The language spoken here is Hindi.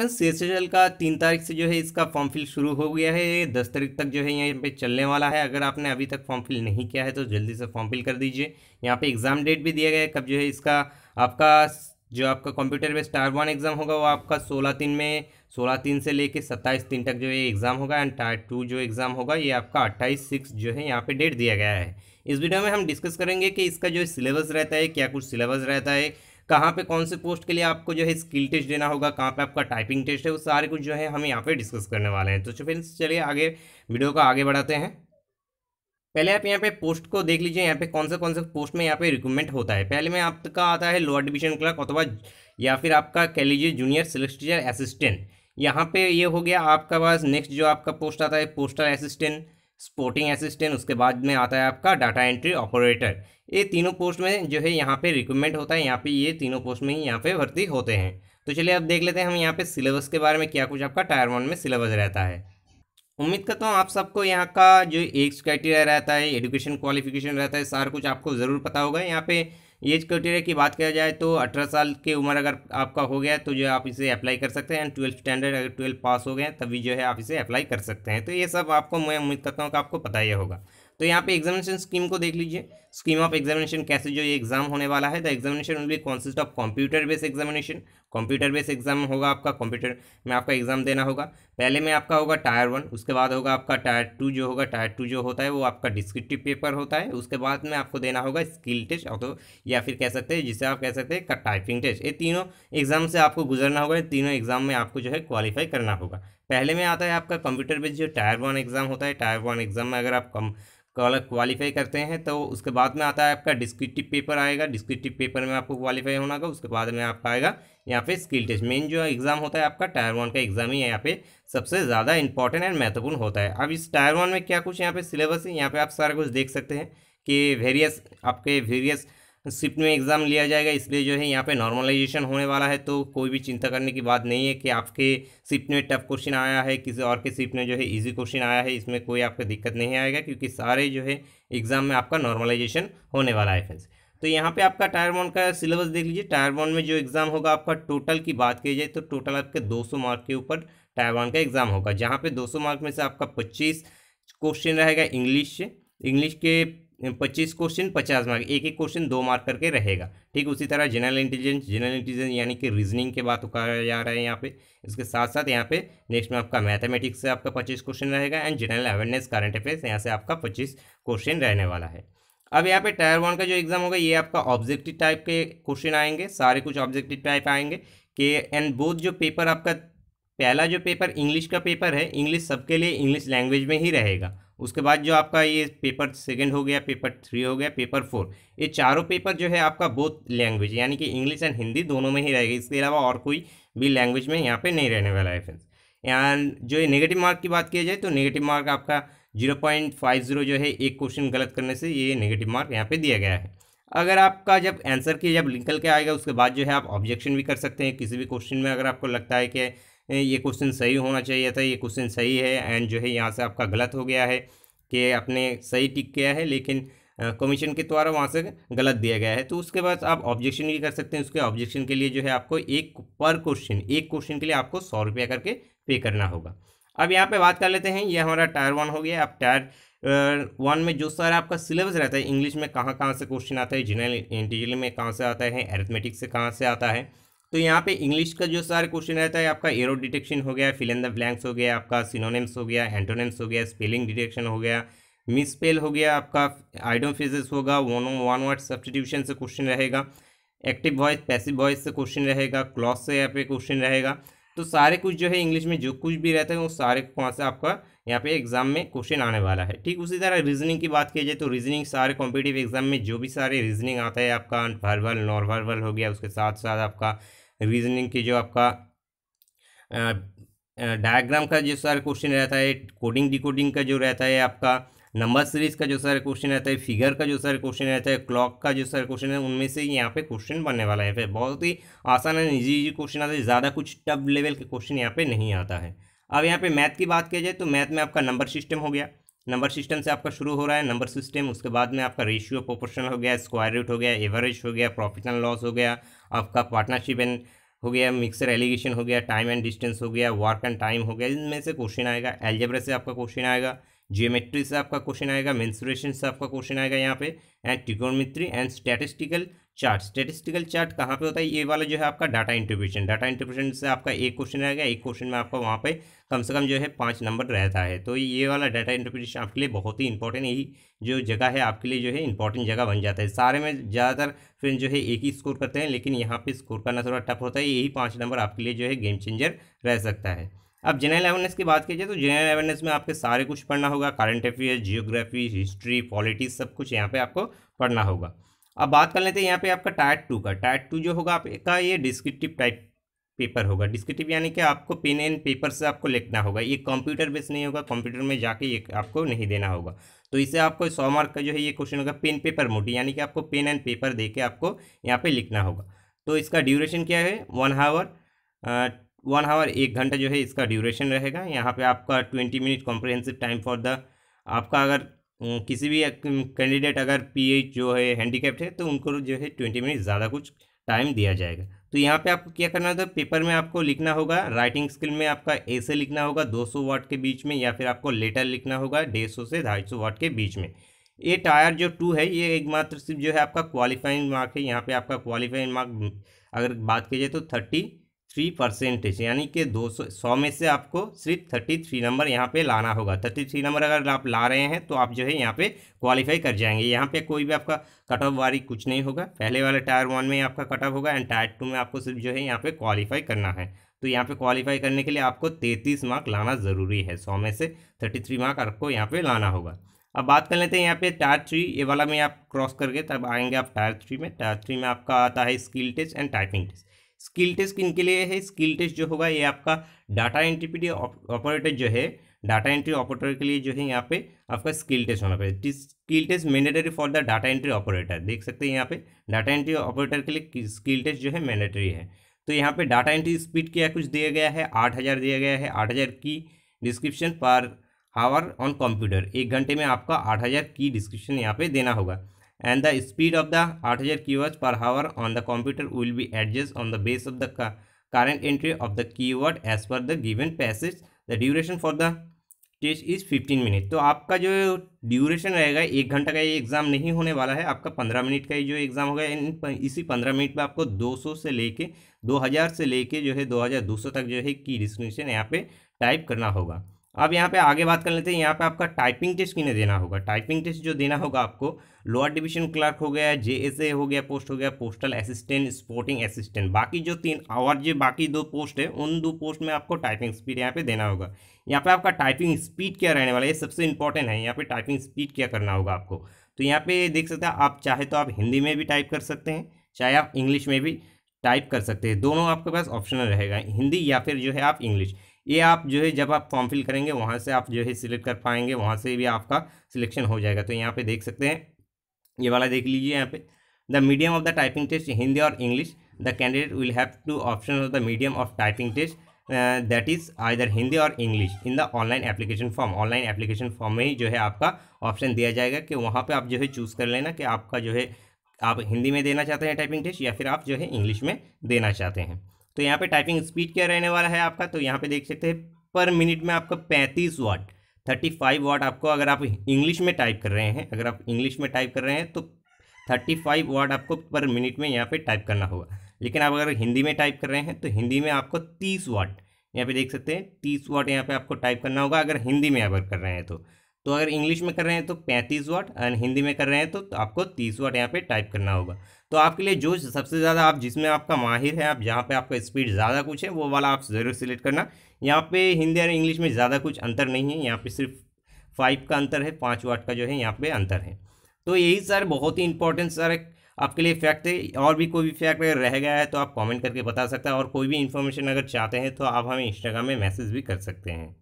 फ्रेंड्स सी का तीन तारीख से जो है इसका फॉर्म फिल शुरू हो गया है दस तारीख तक जो है यहाँ पे चलने वाला है अगर आपने अभी तक फॉर्म फिल नहीं किया है तो जल्दी से फॉर्म फिल कर दीजिए यहाँ पे एग्ज़ाम डेट भी दिया गया है कब जो है इसका आपका जो आपका computer based tier one exam होगा वो आपका सोलह तीन में सोलह तीन से लेकर सत्ताईस तीन तक जो है एग्ज़ाम होगा एंड टायर टू जो एग्ज़ाम होगा ये आपका अट्ठाईस सिक्स जो है यहाँ पर डेट दिया गया है इस वीडियो में हम डिस्कस करेंगे कि इसका जो सिलेबस रहता है क्या कुछ सिलेबस रहता है कहाँ पे कौन से पोस्ट के लिए आपको जो है स्किल टेस्ट देना होगा कहाँ पे आपका टाइपिंग टेस्ट है वो सारे कुछ जो है हम यहाँ पे डिस्कस करने वाले हैं तो फ्रेंड्स चलिए आगे वीडियो को आगे बढ़ाते हैं पहले आप यहाँ पे पोस्ट को देख लीजिए यहाँ पे कौन से कौन से पोस्ट में यहाँ पे रिक्रूटमेंट होता है पहले में आपका आता है लोअर डिविजन क्लर्क अथवा या फिर आपका कह लीजिए जूनियर सेलेक्टर असिस्टेंट यहाँ पे ये यह हो गया आपका पास नेक्स्ट जो आपका पोस्ट आता है पोस्टल असिस्टेंट स्पोर्टिंग असिस्टेंट उसके बाद में आता है आपका डाटा एंट्री ऑपरेटर ये तीनों पोस्ट में जो है यहाँ पे रिक्रूटमेंट होता है यहाँ पे ये तीनों पोस्ट में ही यहाँ पे भर्ती होते हैं तो चलिए अब देख लेते हैं हम यहाँ पे सिलेबस के बारे में क्या कुछ आपका टायर वन में सिलेबस रहता है उम्मीद करता हूँ आप सबको यहाँ का जो एज क्राइटेरिया रहता है एजुकेशन क्वालिफिकेशन रहता है सारा कुछ आपको ज़रूर पता होगा यहाँ पे एज क्राइटेरिया की बात किया जाए तो अठारह साल की उम्र अगर आपका हो गया तो जो है आप इसे अप्लाई कर सकते हैं एंड ट्वेल्थ स्टैंडर्ड अगर ट्वेल्थ पास हो गए तभी जो है आप इसे अप्लाई कर सकते हैं तो ये सब आपको मैं उम्मीद करता हूँ कि आपको पता ही होगा तो यहाँ पे एग्जामिनेशन स्कीम को देख लीजिए स्कीम ऑफ एग्जामिनेशन कैसे जो ये एग्जाम होने वाला है the examination will be consist of computer based examination computer base exam होगा आपका कंप्यूटर में आपका एग्ज़ाम देना होगा पहले में आपका होगा टायर वन उसके बाद होगा आपका टायर टू जो होगा टायर टू जो होता है वो आपका डिस्क्रिप्टिव पेपर होता है उसके बाद में आपको देना होगा स्किल टेस्ट और तो या फिर कह सकते हैं जिसे आप कह सकते हैं टाइपिंग टेस्ट ये तीनों एग्ज़ाम से आपको गुजरना होगा तीनों एग्ज़ाम में आपको जो है क्वालिफाई करना होगा पहले में आता है आपका कंप्यूटर बेस्ड जो टायर वन एग्ज़ाम होता है टायर वन एग्ज़ाम में अगर आप कम क्वालिफाई करते हैं तो उसके बाद में आता है आपका डिस्क्रिप्टिव पेपर आएगा डिस्क्रिप्टिव पेपर में आपको क्वालिफाई होना होगा उसके बाद में आपका आएगा यहाँ पे स्किल टेस्ट मेन जो एग्ज़ाम होता है आपका टायर वन का एग्ज़ाम ही है यहाँ पे सबसे ज़्यादा इंपॉर्टेंट एंड महत्वपूर्ण होता है अब इस टायर वन में क्या कुछ यहाँ पे सिलेबस है यहाँ पे आप सारा कुछ देख सकते हैं कि वेरियस आपके वेरियस शिफ्ट में एग्ज़ाम लिया जाएगा इसलिए जो है यहाँ पे नॉर्मलाइजेशन होने वाला है तो कोई भी चिंता करने की बात नहीं है कि आपके शिफ्ट में टफ क्वेश्चन आया है किसी और के शिफ्ट में जो है इजी क्वेश्चन आया है इसमें कोई आपको दिक्कत नहीं आएगा क्योंकि सारे जो है एग्ज़ाम में आपका नॉर्मलाइजेशन होने वाला है फ्रेंड्स तो यहाँ पे आपका टायर वन का सिलेबस देख लीजिए टायर वन में जो एग्ज़ाम होगा आपका टोटल की बात की जाए तो टोटल आपके 200 मार्क के ऊपर टायर वन का एग्ज़ाम होगा जहाँ पे 200 मार्क में से आपका 25 क्वेश्चन रहेगा इंग्लिश से इंग्लिश के पच्चीस क्वेश्चन पचास मार्क एक एक क्वेश्चन दो मार्क करके रहेगा ठीक उसी तरह जनरल इंटेलिजेंस जनरल इंटेलिजेंस यानी कि रीजनिंग के बात कहा जा रहा है यहाँ पे इसके साथ साथ यहाँ पे नेक्स्ट में आपका मैथमेटिक्स से आपका पच्चीस क्वेश्चन रहेगा and general awareness current affairs यहाँ से आपका पच्चीस क्वेश्चन रहने वाला है अब यहाँ पे टायर वन का जो एग्ज़ाम होगा ये आपका ऑब्जेक्टिव टाइप के क्वेश्चन आएंगे सारे कुछ ऑब्जेक्टिव टाइप आएंगे कि एंड बोथ जो पेपर आपका पहला जो पेपर इंग्लिश का पेपर है इंग्लिश सबके लिए इंग्लिश लैंग्वेज में ही रहेगा उसके बाद जो आपका ये पेपर सेकंड हो गया पेपर थ्री हो गया पेपर फोर ये चारों पेपर जो है आपका बोथ लैंग्वेज यानी कि इंग्लिश एंड हिंदी दोनों में ही रहेगा इसके अलावा और कोई भी लैंग्वेज में यहाँ पे नहीं रहने वाला है फ्रेंड्स एंड जो ये नेगेटिव मार्क की बात किया जाए तो नेगेटिव मार्क आपका जीरो पॉइंट फाइव जीरो जो है एक क्वेश्चन गलत करने से ये नेगेटिव मार्क यहाँ पे दिया गया है अगर आपका जब आंसर की जब निकल के आएगा उसके बाद जो है आप ऑब्जेक्शन भी कर सकते हैं किसी भी क्वेश्चन में अगर आपको लगता है कि ये क्वेश्चन सही होना चाहिए था ये क्वेश्चन सही है एंड जो है यहाँ से आपका गलत हो गया है कि आपने सही टिक किया है लेकिन कमीशन के द्वारा वहाँ से गलत दिया गया है तो उसके बाद आप ऑब्जेक्शन भी कर सकते हैं उसके ऑब्जेक्शन के लिए जो है आपको एक पर क्वेश्चन एक क्वेश्चन के लिए आपको सौ रुपया करके पे करना होगा अब यहाँ पे बात कर लेते हैं ये हमारा टायर वन हो गया अब टायर वन uh, में जो सारा आपका सिलेबस रहता है इंग्लिश में कहाँ कहाँ से क्वेश्चन आता है जनरल इंटीजर में कहाँ से आता है एरथमेटिक्स से कहाँ से आता है तो यहाँ पे इंग्लिश का जो सारे क्वेश्चन रहता है आपका एरो डिटेक्शन हो गया फिल इन द ब्लैंक्स हो गया आपका सिनोनिम्स हो गया एंटोनिम्स हो गया स्पेलिंग डिटेक्शन हो गया मिसपेल हो गया आपका आइडम फेजेस होगा वन वन वर्ड सब्सटीट्यूशन से क्वेश्चन रहेगा एक्टिव वॉइस पैसिव वॉइस से क्वेश्चन रहेगा क्लॉस से यहाँ पे क्वेश्चन रहेगा तो सारे कुछ जो है इंग्लिश में जो कुछ भी रहता है वो सारे वहाँ से आपका यहाँ पे एग्जाम में क्वेश्चन आने वाला है ठीक उसी तरह रीजनिंग की बात की जाए तो रीजनिंग सारे कॉम्पिटिव एग्जाम में जो भी सारे रीजनिंग आता है आपका वर्बल नॉन वर्बल हो गया उसके साथ साथ आपका रीजनिंग की जो आपका डायग्राम का जो सारे क्वेश्चन रहता है कोडिंग डिकोडिंग का जो रहता है आपका नंबर सीरीज का जो सारे क्वेश्चन रहता है फिगर का जो सारे क्वेश्चन रहता है क्लॉक का जो सारे क्वेश्चन है उनमें से यहाँ पे क्वेश्चन बनने वाला है फिर बहुत ही आसान है इजी इजी क्वेश्चन आता है ज़्यादा कुछ टब लेवल के क्वेश्चन यहाँ पे नहीं आता है अब यहाँ पे मैथ की बात किया जाए तो मैथ में आपका नंबर सिस्टम हो गया नंबर सिस्टम से आपका शुरू हो रहा है नंबर सिस्टम उसके बाद में आपका रेशियो प्रोपोर्शन हो गया स्क्वायर रूट हो गया एवरेज हो गया प्रॉफिट एंड लॉस हो गया आपका पार्टनरशिप एंड हो गया मिक्सर एलिगेशन हो गया टाइम एंड डिस्टेंस हो गया वर्क एंड टाइम हो गया इनमें से क्वेश्चन आएगा एल्जेब्रा से आपका क्वेश्चन आएगा जियोमेट्री से आपका क्वेश्चन आएगा मेन्सुरेशन से आपका क्वेश्चन आएगा यहाँ पे and trigonometry and statistical chart statistical chart कहाँ पे होता है ये वाला जो है आपका डाटा इंटरप्रिटेशन डाटा इंटरप्रिटेशन से आपका एक क्वेश्चन आएगा एक क्वेश्चन में आपका वहाँ पे कम से कम जो है पाँच नंबर रहता है तो ये वाला डाटा इंटरप्रिटेशन आपके लिए बहुत ही इंपॉर्टेंट यही जो जगह है आपके लिए जो है इंपॉर्टेंट जगह बन जाता है सारे में ज़्यादातर फिर जो है एक ही स्कोर करते हैं लेकिन यहाँ पर स्कोर करना थोड़ा टफ होता है यही पाँच नंबर आपके लिए जो है गेम चेंजर रह सकता है अब जनरल अवेयरनेस की बात कीजिए तो जनरल अवेयरनेस में आपके सारे कुछ पढ़ना होगा current affairs geography history politics सब कुछ यहाँ पे आपको पढ़ना होगा अब बात कर लेते हैं यहाँ पे आपका टाइट टू का टाइट टू जो होगा आपका ये डिस्क्रिप्टिव टाइप पेपर होगा डिस्क्रिप्टिव यानी कि आपको पेन एंड पेपर से आपको लिखना होगा ये कंप्यूटर बेस नहीं होगा कंप्यूटर में जाके ये आपको नहीं देना होगा तो इसे आपको सौ मार्क का जो है ये क्वेश्चन होगा पेन पेपर मोटी यानी कि आपको पेन एंड पेपर दे के आपको यहाँ पर लिखना होगा तो इसका ड्यूरेशन क्या है वन हावर वन आवर एक घंटा जो है इसका ड्यूरेशन रहेगा यहाँ पे आपका twenty minute comprehensive time for the आपका अगर अं, किसी भी कैंडिडेट अं, अगर पी जो है हैंडीकेप्ट है तो उनको जो है ट्वेंटी मिनट ज़्यादा कुछ टाइम दिया जाएगा तो यहाँ पे आपको क्या करना होता है पेपर में आपको लिखना होगा राइटिंग स्किल में आपका ऐसे लिखना होगा 200 वाट के बीच में या फिर आपको लेटर लिखना होगा डेढ़ सौ से ढाई सौ वाट के बीच में ये टायर जो टू है ये एकमात्र सिर्फ जो है आपका क्वालिफाइंग मार्क है यहाँ पे आपका क्वालिफाइंग मार्क अगर बात की जाए तो थर्टी थ्री परसेंटेज यानी कि दो सौ सौ में से आपको सिर्फ थर्टी थ्री नंबर यहाँ पे लाना होगा थर्टी थ्री नंबर अगर आप ला रहे हैं तो आप जो है यहाँ पे क्वालिफाई कर जाएंगे यहाँ पे कोई भी आपका कट ऑफ वारी कुछ नहीं होगा पहले वाले टायर वन में आपका कट ऑफ होगा एंड टायर टू में आपको सिर्फ जो है यहाँ पे क्वालिफाई करना है तो यहाँ पे क्वालिफाई करने के लिए आपको तैंतीस मार्क लाना ज़रूरी है सौ में से थर्टी थ्री मार्क आपको यहाँ पर लाना होगा अब बात कर लेते हैं यहाँ पे टायर थ्री ये वाला में आप क्रॉस करके तब आएंगे आप टायर थ्री में टायर थ्री में आपका आता है skill test and typing test skill test किन के लिए है स्किल टेस्ट जो होगा ये आपका डाटा एंट्री पी ऑपरेटर जो है डाटा एंट्री ऑपरेटर के लिए जो है यहाँ पे आपका स्किल टेस्ट होना पड़ेगा skill test mandatory for the data entry operator देख सकते हैं यहाँ पे डाटा एंट्री ऑपरेटर के लिए स्किल टेस्ट जो है मैंडेटरी है तो यहाँ पे डाटा एंट्री स्पीड क्या कुछ दिया गया है आठ हज़ार दिया गया है आठ हज़ार की description per hour on computer एक घंटे में आपका आठ हज़ार की डिस्क्रिप्शन यहाँ पे देना होगा and the speed of the 8000 kW per hour on the computer will be adjusted on the base of the current entry of the keyword as per the given passage the duration for the test is fifteen minute तो आपका जो ड्यूरेशन रहेगा एक घंटा का ये एग्ज़ाम नहीं होने वाला है आपका पंद्रह मिनट का ये जो एग्ज़ाम होगा इन इसी पंद्रह मिनट में आपको दो सौ से लेके दो हज़ार से लेके जो है दो हज़ार दो सौ तक जो है की डिस्क्रिप्शन यहाँ पे टाइप करना होगा अब यहाँ पे आगे बात कर लेते हैं यहाँ पे आपका टाइपिंग टेस्ट किन्हें देना होगा टाइपिंग टेस्ट जो देना होगा आपको लोअर डिवीजन क्लर्क हो गया ए हो गया पोस्ट हो गया पोस्टल असिस्टेंट स्पोर्टिंग असिस्टेंट बाकी जो तीन और जो बाकी दो पोस्ट है उन दो पोस्ट में आपको टाइपिंग स्पीड यहाँ पे देना होगा यहाँ पे आपका टाइपिंग स्पीड क्या रहने वाला है ये सबसे इंपॉर्टेंट है यहाँ पे टाइपिंग स्पीड क्या करना होगा आपको तो यहाँ पे देख सकते हैं आप चाहे तो आप हिंदी में भी टाइप कर सकते हैं चाहे आप इंग्लिश में भी टाइप कर सकते हैं दोनों आपके पास ऑप्शनल रहेगा हिंदी या फिर जो है आप इंग्लिश ये आप जो है जब आप फॉर्म फिल करेंगे वहाँ से आप जो है सिलेक्ट कर पाएंगे वहाँ से भी आपका सिलेक्शन हो जाएगा तो यहाँ पे देख सकते हैं ये वाला देख लीजिए यहाँ पे the medium of the typing test Hindi और English the candidate will have two option of the medium of typing test that is either Hindi और English in the online application form online application form में ही जो है आपका ऑप्शन दिया जाएगा कि वहाँ पर आप जो है चूज़ कर लेना कि आपका जो है आप हिंदी में देना चाहते हैं टाइपिंग टेस्ट या फिर आप जो है इंग्लिश में देना चाहते हैं तो यहाँ पे टाइपिंग स्पीड क्या रहने वाला है आपका तो यहाँ पे देख सकते हैं पर मिनट में आपका पैंतीस वाट थर्टी फाइव वाट आपको अगर आप इंग्लिश में टाइप कर रहे हैं अगर आप इंग्लिश में टाइप कर रहे हैं तो थर्टी फाइव वाट आपको पर मिनट में यहाँ पे टाइप करना होगा लेकिन आप अगर हिंदी में टाइप कर रहे हैं तो हिंदी में आपको तीस वाट यहाँ पे देख सकते हैं तीस वाट यहाँ पे आपको टाइप करना होगा अगर हिंदी में अगर कर रहे हैं तो तो अगर इंग्लिश में कर रहे हैं तो पैंतीस वाट और हिंदी में कर रहे हैं तो, तो आपको तीस वाट यहाँ पे टाइप करना होगा तो आपके लिए जो सबसे ज़्यादा आप जिसमें आपका माहिर है आप जहाँ पे आपका स्पीड ज़्यादा कुछ है वो वाला आप ज़रूर सिलेक्ट करना यहाँ पे हिंदी और इंग्लिश में ज़्यादा कुछ अंतर नहीं है यहाँ पर सिर्फ फाइव का अंतर है पाँच वाट का जो है यहाँ पर अंतर है तो यही सर बहुत ही इंपॉर्टेंट सर आपके लिए फैक्ट है और भी कोई भी फैक्ट अगर रह गया है तो आप कॉमेंट करके बता सकते हैं और कोई भी इन्फॉर्मेशन अगर चाहते हैं तो आप हमें इंस्टाग्राम में मैसेज भी कर सकते हैं